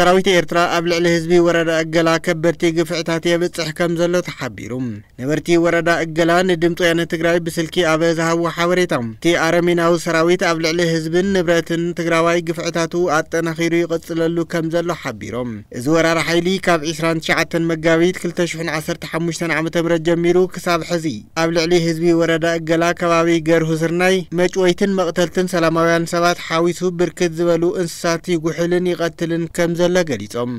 ሰራዊት ኤርትራ ኣብ ልዕሊ ህዝቢ ወረዳ እገላ ከበድቲ ግፍዕታት የብፅሕ ከም ዘሎ ተሓቢሩ ነበርቲ ወረዳ እገላ ንድምፂ ወያነ ትግራይ ብስልኪ ኣብ ዝሃቦ ሓበሬታ እቲ ኣረሜናዊ ሰራዊት ኣብ ልዕሊ ህዝብን ንብረትን ትግራዋይ ግፍዕታቱ ኣጠናኺሩ ይቕፅለሉ ከም ዘሎ ሓቢሮም እዚ ወራር ሓይሊ ካብ 29 መጋቢት 2015 ዓ ም ጀሚሩ ክሳብ ሕዚ ኣብ ልዕሊ ህዝቢ ወረዳ እገላ ከባቢ ገርሁ ስርናይ መጭወይትን መቕተልትን ሰላማውያን ሰባት ሓዊሱ ብርክት ዝበሉ እንስሳት ይጉሕልን ይቐትልን ከም ዘሎ ከምዘሎ ገሊፆም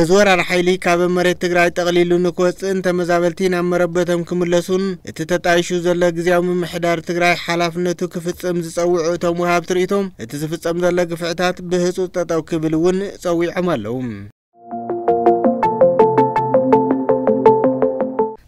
እዚ ወራር ሓይሊ ካብ መሬት ትግራይ ጠቕሊሉ ንክወፅእን ተመዛበልቲ ናብ መረበቶም ክምለሱን እቲ ተጣይሹ ዘሎ ግዜያዊ ምምሕዳር ትግራይ ሓላፍነቱ ክፍፅም ዝፀውዑ እቶም ውሃብ ትርኢቶም እቲ ዝፍፀም ዘሎ ግፍዕታት ብህፁፅ ጠጠው ክብል እውን ፀዊዖም ኣለዉ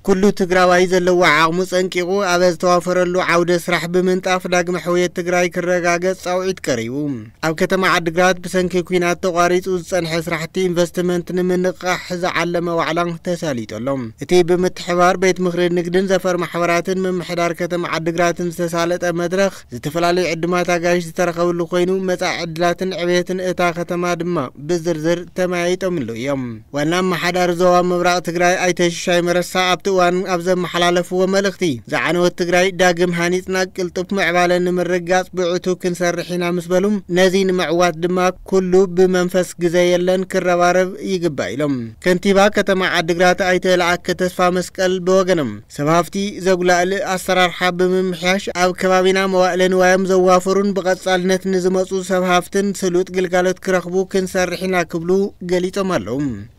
كل تجراوي زلوا عقم سنكيو أبز توافر له عودة سرح بمن تأفلاق محوية تجراي كرجاجة سعود كريوم أو كتم عدقرات بسنكي كينات تقاريس وسنح سرحتي إنفستمنت نمن قح زعلم وعلان تساليت اللهم تي بمتحوار بيت مخرج نقدن زفر محورات من محدار كتم عدقرات مستسالة مدرخ زتفلالي عدمات أجايش ترخوا له خينو متى عدلات عبيت إتا ختم دما بزرزر تمايت أملو يوم وأنا محدار زوا مبرق تجراي أيتش شاي مرسا أبتو እዋን ኣብ ዘመሓላለፍዎ መልእኽቲ ዝዓነወት ትግራይ ዳግም ሃኒፅና ቅልጡፍ ምዕባለ ንምርጋጽ ብዕቱ ክንሰርሕ ኢና ምስ በሉ ነዚ ንምዕዋት ድማ ኩሉ ብመንፈስ ግዜ የለን ክረባረብ ይግባእ ኢሎም ከንቲባ ከተማ ዓዲግራት ኣይተ ለኣከ ተስፋ መስቀል ብወገኖም ሰብ ሃፍቲ ዘጉላእሊ ኣሰራርሓ ብምምሕያሽ ኣብ ከባቢና መዋእለ ንዋዮም ዘዋፍሩን ብቐጻልነት ንዝመፁ ሰብ ሃፍትን ስሉጥ ግልጋሎት ክረኽቡ ክንሰርሕ ኢና ክብሉ ገሊፆም ኣለዉ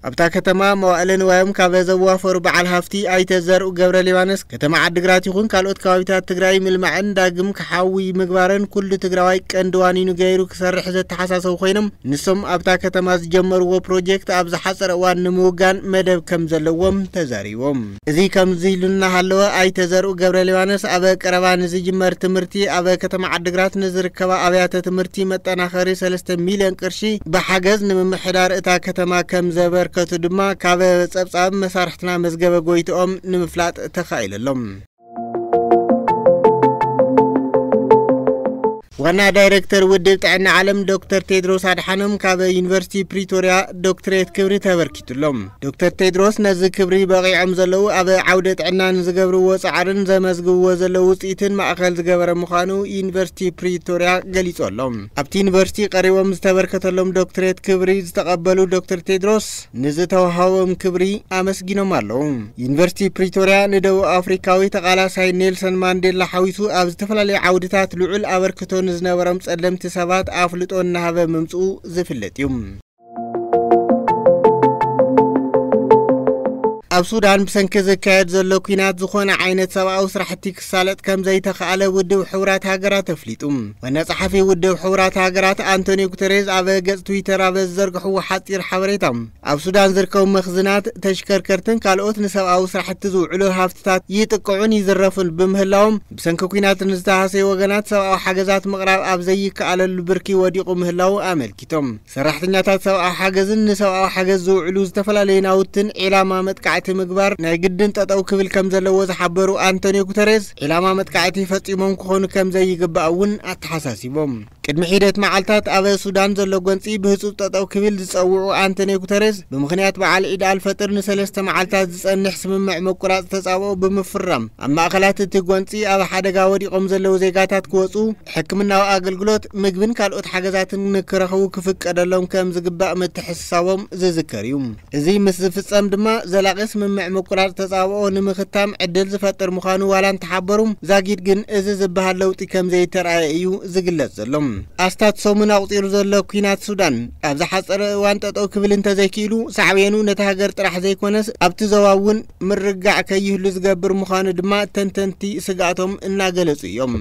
ኣብታ ከተማ መዋእለ ንዋዮም ካብ ዘዋፈሩ በዓል ሃፍቲ ኣይ ኣይተ ዘርኡ ገብረ ሊባኖስ ከተማ ዓዲግራት ይኹን ካልኦት ከባቢታት ትግራይ ምልማዕን ዳግም ክሓዊ ምግባርን ኩሉ ትግራዋይ ቀንዲ ዋኒኑ ገይሩ ክሰርሕ ዘተሓሳሰቡ ኮይኖም ንሶም ኣብታ ከተማ ዝጀመርዎ ፕሮጀክት ኣብ ዝሓፀረ እዋን ንምውጋን መደብ ከም ዘለዎም ተዛሪቦም እዚ ከምዚ ኢሉ እናሃለወ ኣይተ ዘርኡ ገብረ ሊባኖስ ኣብ ቀረባ ንዝጅመር ትምህርቲ ኣብ ከተማ ዓዲግራት ንዝርከባ ኣብያተ ትምህርቲ መጠናኸሪ 3 ለስተ ሚልዮን ቅርሺ ብሓገዝ ንምምሕዳር እታ ከተማ ከም ዘበርከቱ ድማ ካብ ጸብጻብ መሳርሕትና መዝገበ ጎይትኦም ንምፍላጥ ተኻኢሉ ኣሎም ዋና ዳይረክተር ውድብ ጥዕና ዓለም ዶክተር ቴድሮስ ኣድሓኖም ካብ ዩኒቨርሲቲ ፕሪቶርያ ዶክትሬት ክብሪ ተበርኪቱሎም ዶክተር ቴድሮስ ነዚ ክብሪ በቂዖም ዘለዉ ኣብ ዓውደ ጥዕና ንዝገብርዎ ፃዕርን ዘመዝግብዎ ዘለዉ ውፅኢትን ማእኸል ዝገበረ ምዃኑ ዩኒቨርሲቲ ፕሪቶርያ ገሊጹ ኣሎም ኣብቲ ዩኒቨርሲቲ ቀሪቦም ዝተበርከተሎም ዶክትሬት ክብሪ ዝተቐበሉ ዶክተር ቴድሮስ ንዝተዋሃቦም ክብሪ ኣመስጊኖም ኣለዉ ዩኒቨርሲቲ ፕሪቶርያ ንደቡብ ኣፍሪካዊ ተቓላሳይ ኔልሰን ማንዴላ ሓዊሱ ኣብ ዝተፈላለዩ ዓውድታት ልዑል ኣበርክቶ ዝነበሮም ጸለምቲ ሰባት ኣፍልጦ እናሃበ ምምፅኡ ዝፍለጥ እዩ ኣብ ሱዳን ብሰንኪ ዘካየድ ዘሎ ኩናት ዝኾነ ዓይነት ሰብኣዊ ስራሕቲ ክሳለጥ ከም ዘይተኽኣለ ውድብ ሕቡራት ሃገራት ኣፍሊጡ ዋና ጸሓፊ ውድብ ሕቡራት ሃገራት ኣንቶኒ ጉተሬስ ኣብ ገጽ ትዊተር ኣብ ዘዘርግሕዎ ሓጺር ሓበሬታ ኣብ ሱዳን ዝርከቡ መኽዝናት ተሽከርከርትን ካልኦት ንሰብኣዊ ስራሕቲ ዝውዕሉ ሃፍትታት ይጥቀዑን ይዝረፉን ብምህላዎም ብሰንኪ ኩናት ንዝተሃሰዩ ወገናት ሰብኣዊ ሓገዛት ምቕራብ ኣብ ዘይከኣለሉ ብርኪ ወዲቑ ምህላው ኣመልኪቶም ሰራሕተኛታት ሰብኣዊ ሓገዝን ንሰብኣዊ ሓገዝ ዝውዕሉ ዝተፈላለዩ ናውትን ዒላማ መጥቃዕቲ متكعتي مقبر نعجدن تطاو كبل كمزة لوز حبرو أنتونيو كوتريز إلا ما متكعتي فاتي مون كخونو كمزة يقبع ون أتحساسي بوم كد محيدة معالتات أبي السودان زلو قنسي بهسو تطاو كبل دس أوعو أنتونيو كوتريز بمخنيات بعال إدا الفتر نسلس تمعالتات دس أن مع من معمو كرات تساوو بمفرم أما أخلات تي قنسي أبي حدا قاوري قمزة لو زيقاتات كوسو حكمنا وآقل قلوت مقبن كالقوت حاجزات نكرخو كفك أدلون كمزة قبع متحساوهم زي زكريوم زي مثل فتسام دما زلاقس ስምምዕ ምቁራፅ ተጻብኦ ንምኽታም ዕድል ዝፈጥር ምዃኑ ዋላ እንተሓበሩ ዛጊድ ግን እዚ ዝበሃል ለውጢ ከም ዘይተረኣየ እዩ ዝግለጽ ዘሎ ኣስታት ሰሙን ኣቝፂሩ ዘሎ ኩናት ሱዳን ኣብ ሓፀረ እዋን ጠጠው ክብል እንተዘይክኢሉ ሳዕብኑ ነቲ ሃገር ጥራሕ ዘይኮነስ ኣብቲ ዞባ እውን ምርጋዕ ከይህሉ ዝገብር ምዃኑ ድማ ተንተንቲ ስጋኣቶም እናገለጹ እዮም